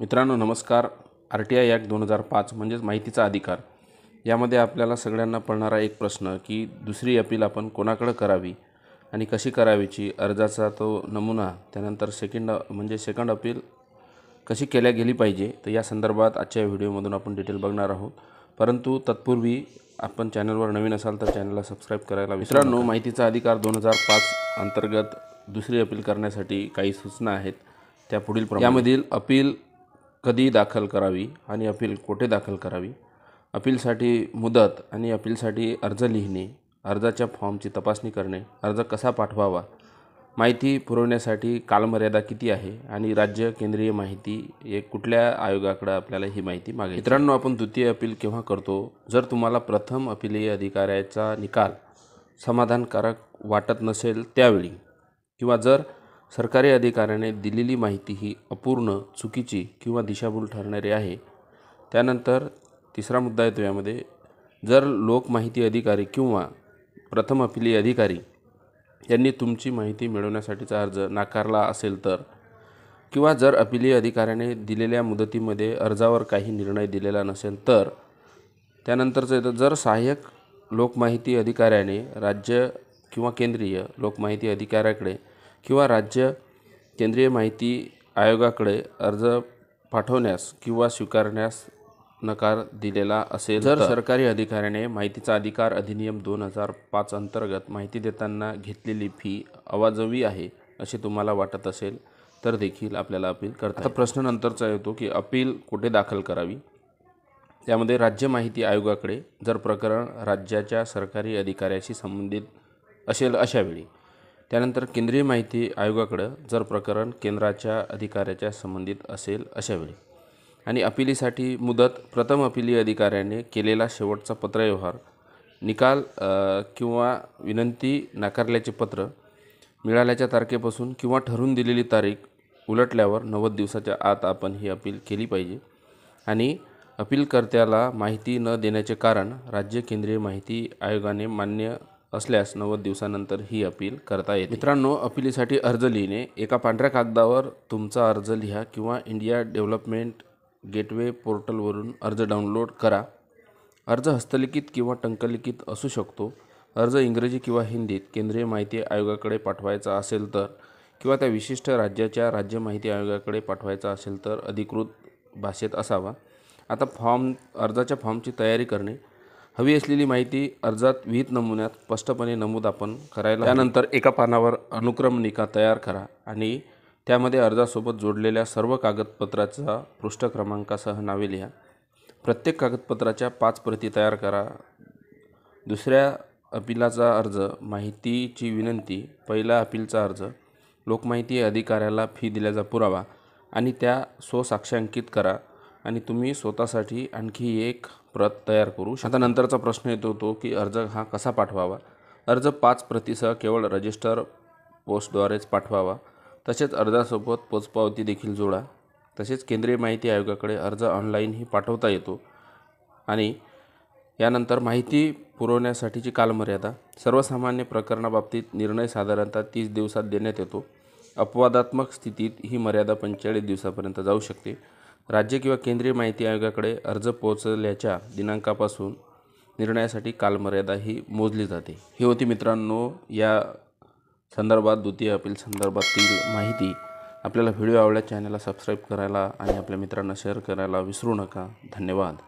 मित्रांनो नमस्कार R T I act दोन हजार पाच म्हणजेच माहितीचा अधिकार यामध्ये आपल्याला सगळ्यांना पडणारा एक प्रश्न की दुसरी अपील आपण कोणाकडं करावी आणि कशी करावीची अर्जाचा तो नमुना त्यानंतर सेकंड म्हणजे सेकंड अपील कशी केल्या गेली पाहिजे तर या संदर्भात आजच्या व्हिडिओमधून आपण डिटेल बघणार आहोत परंतु तत्पूर्वी आपण चॅनलवर नवीन असाल तर चॅनलला सबस्क्राईब करायला मित्रांनो माहितीचा अधिकार दोन हजार पाच अंतर्गत दुसरी अपील करण्यासाठी काही सूचना आहेत त्या पुढील यामधील अपील कधी दाखल करावी आणि अपील कोठे दाखल करावी अपीलसाठी मुदत आणि अपीलसाठी अर्ज लिहिणे अर्जाच्या फॉर्मची तपासणी करणे अर्ज कसा पाठवावा माहिती पुरवण्यासाठी कालमर्यादा किती आहे आणि राज्य केंद्रीय माहिती हे कुठल्या आयोगाकडं आपल्याला ही माहिती मागे मित्रांनो आपण द्वितीय अपील केव्हा करतो जर तुम्हाला प्रथम अपिलीय अधिकाऱ्याचा निकाल समाधानकारक वाटत नसेल त्यावेळी किंवा जर सरकारी अधिकाऱ्याने दिलेली माहिती ही अपूर्ण चुकीची किंवा दिशाभूल ठरणारी आहे त्यानंतर तिसरा मुद्दा येतो यामध्ये जर लोकमाहिती अधिकारी किंवा प्रथम अपिली अधिकारी यांनी तुमची माहिती मिळवण्यासाठीचा अर्ज नाकारला असेल तर किंवा जर अपिली अधिकाऱ्याने दिलेल्या मुदतीमध्ये अर्जावर काही निर्णय दिलेला नसेल तर त्यानंतरचं येतं जर सहाय्यक लोकमाहिती अधिकाऱ्याने राज्य किंवा केंद्रीय लोकमाहिती अधिकाऱ्याकडे किंवा राज्य केंद्रीय माहिती आयोगाकडे अर्ज पाठवण्यास किंवा स्वीकारण्यास नकार दिलेला असेल जर सरकारी अधिकाऱ्याने माहितीचा अधिकार अधिनियम दोन हजार पाच अंतर्गत माहिती देताना घेतलेली फी अवाजवी आहे असे तुम्हाला वाटत असेल तर देखील आपल्याला अपील करता आता प्रश्न नंतरचा येतो की अपील कुठे दाखल करावी त्यामध्ये राज्य माहिती आयोगाकडे जर प्रकरण राज्याच्या सरकारी अधिकाऱ्याशी संबंधित असेल अशावेळी त्यानंतर केंद्रीय माहिती आयोगाकडं जर प्रकरण केंद्राच्या अधिकाऱ्याच्या संबंधित असेल अशावेळी आणि अपिलीसाठी मुदत प्रथम अपिली अधिकाऱ्याने केलेला शेवटचा पत्रव्यवहार निकाल किंवा विनंती नाकारल्याचे पत्र मिळाल्याच्या तारखेपासून किंवा ठरवून दिलेली तारीख उलटल्यावर नव्वद दिवसाच्या आत आपण ही अपील केली पाहिजे आणि अपीलकर्त्याला माहिती न देण्याचे कारण राज्य केंद्रीय माहिती आयोगाने मान्य असल्यास नव्वद दिवसानंतर ही अपील करता येते मित्रांनो अपिलीसाठी अर्ज लिहिणे एका पांढऱ्या कागदावर तुमचा अर्ज लिहा किंवा इंडिया डेव्हलपमेंट गेटवे पोर्टलवरून अर्ज डाउनलोड करा अर्ज हस्तलिखित किंवा टंकलिखित असू शकतो अर्ज इंग्रजी किंवा हिंदीत केंद्रीय माहिती आयोगाकडे पाठवायचा असेल तर किंवा त्या विशिष्ट राज्याच्या राज्य माहिती आयोगाकडे पाठवायचा असेल तर अधिकृत भाषेत असावा आता फॉर्म अर्जाच्या फॉर्मची तयारी करणे हवी असलेली माहिती अर्जात विहित नमुन्यात स्पष्टपणे नमूद आपण करायला त्यानंतर एका पानावर अनुक्रम निका तयार करा आणि त्यामध्ये अर्जासोबत जोडलेल्या सर्व कागदपत्राचा पृष्ठ क्रमांकासह नावे लिहा प्रत्येक कागदपत्राच्या पाच प्रती तयार करा दुसऱ्या अपिलाचा अर्ज माहितीची विनंती पहिला अपीलचा अर्ज लोकमाहिती अधिकाऱ्याला फी दिल्याचा पुरावा आणि त्या स्वसाक्षांकित करा आणि तुम्ही स्वतःसाठी आणखी एक प्रत तयार करू आता नंतरचा प्रश्न येतो तो की अर्ज हा कसा पाठवावा अर्ज पाच प्रतिसह केवळ रजिस्टर पोस्टद्वारेच पाठवावा तसेच अर्जासोबत पोचपावती देखील जोडा तसेच केंद्रीय माहिती आयोगाकडे अर्ज ऑनलाईनही पाठवता येतो आणि यानंतर माहिती पुरवण्यासाठीची कालमर्यादा सर्वसामान्य प्रकरणाबाबतीत निर्णय साधारणतः तीस दिवसात देण्यात येतो अपवादात्मक स्थितीत ही मर्यादा पंचेचाळीस दिवसापर्यंत जाऊ शकते राज्य किंवा केंद्रीय माहिती आयोगाकडे अर्ज पोहोचल्याच्या दिनांकापासून निर्णयासाठी कालमर्यादा ही मोजली जाते ही होती मित्रांनो या संदर्भात द्वितीय अपील संदर्भातील माहिती आपल्याला व्हिडिओ आवडल्या चॅनलला सबस्क्राईब करायला आणि आपल्या मित्रांना शेअर करायला विसरू नका धन्यवाद